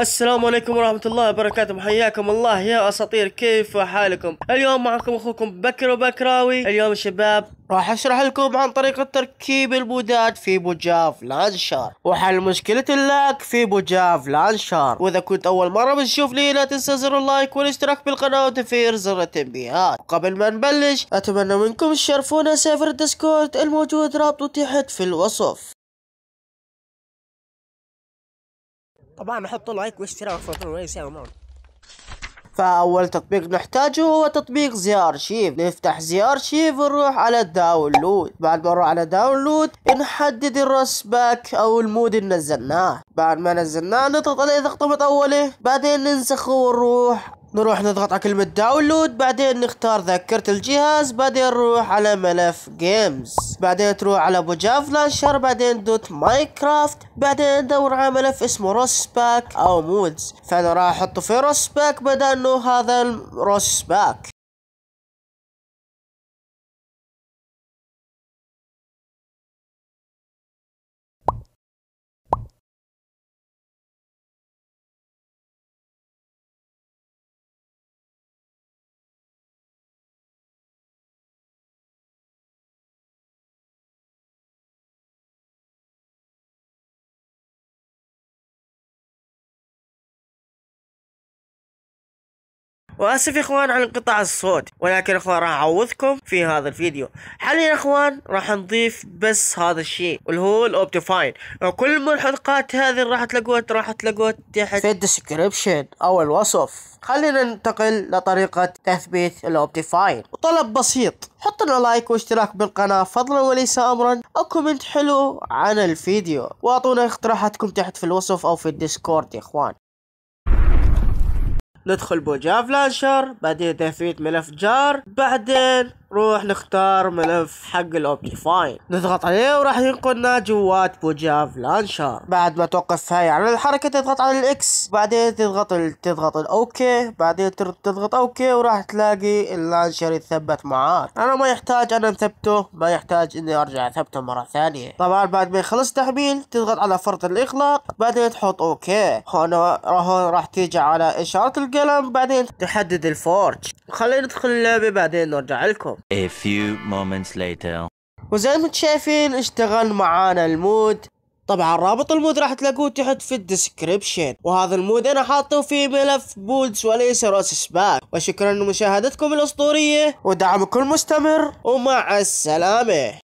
السلام عليكم ورحمة الله وبركاته حياكم الله يا أساطير كيف حالكم اليوم معكم أخوكم بكر وبكراوي اليوم شباب راح أشرح لكم عن طريقة تركيب البودات في بوجاف لانشار وحل مشكلة اللاك في بوجاف لانشار وإذا كنت أول مرة بتشوف لي لا تنسى زر اللايك والاشتراك بالقناة وتفعيل زر التنبيهات وقبل ما نبلش أتمنى منكم تشرفونا سيفر الديسكورد الموجود رابطه تحت في الوصف طبعا نحط لايك واشتراك فوتوا ويساهمون فأول تطبيق نحتاجه هو تطبيق زي أرشيف نفتح زي أرشيف ونروح على الداونلود بعد ما نروح على داونلود نحدد الرس باك أو المود اللي نزلناه بعد ما نزلناه نضغط عليه ضغطة مطولة بعدين ننسخه ونروح نروح نضغط على كلمة داونلود بعدين نختار ذاكرة الجهاز بعدين نروح على ملف جيمز بعدين تروح على بوجا لانشر بعدين دوت ماينكرافت بعدين ندور على ملف اسمه روس باك او مودز فانا راح احطه في روس باك بدل انه هذا الروس باك واسف يا اخوان على انقطاع الصوت ولكن يا اخوان راح اعوضكم في هذا الفيديو حاليا يا اخوان راح نضيف بس هذا الشيء واللي هو الاوبتيفاين وكل الملحقات هذه راح تلاقوها راح تلاقوها تحت في الديسكربشن او الوصف خلينا ننتقل لطريقة تثبيت الاوبتيفاين وطلب بسيط حط لنا لايك واشتراك بالقناة فضلا وليس امرا او كومنت حلو عن الفيديو واعطونا اقتراحاتكم تحت في الوصف او في الديسكورد يا اخوان ندخل بوجافلا شر بعدين تثبيت ملف جار بعدين روح نختار ملف حق الاوبتي فايل نضغط عليه وراح ينقلنا جوات بوجاف لانشار بعد ما توقف هاي على الحركة تضغط على الاكس بعدين تضغط ال... تضغط الاوكي بعدين تضغط اوكي وراح تلاقي اللانشر يتثبت معاك انا ما يحتاج انا اثبته ما يحتاج اني ارجع اثبته مرة ثانية طبعا بعد ما يخلص تحميل تضغط على فرط الاغلاق بعدين تحط اوكي هون راح تيجي على اشارة القلم بعدين تحدد الفورج خلينا ندخل اللعبة بعدين نرجع لكم A few moments later وزي ما انتم شايفين اشتغل معانا المود طبعا رابط المود راح تلاقوه تحت في الديسكربشن وهذا المود انا حاطه في ملف بولز وليس راس سباك وشكرا لمشاهدتكم الاسطورية ودعمكم المستمر ومع السلامة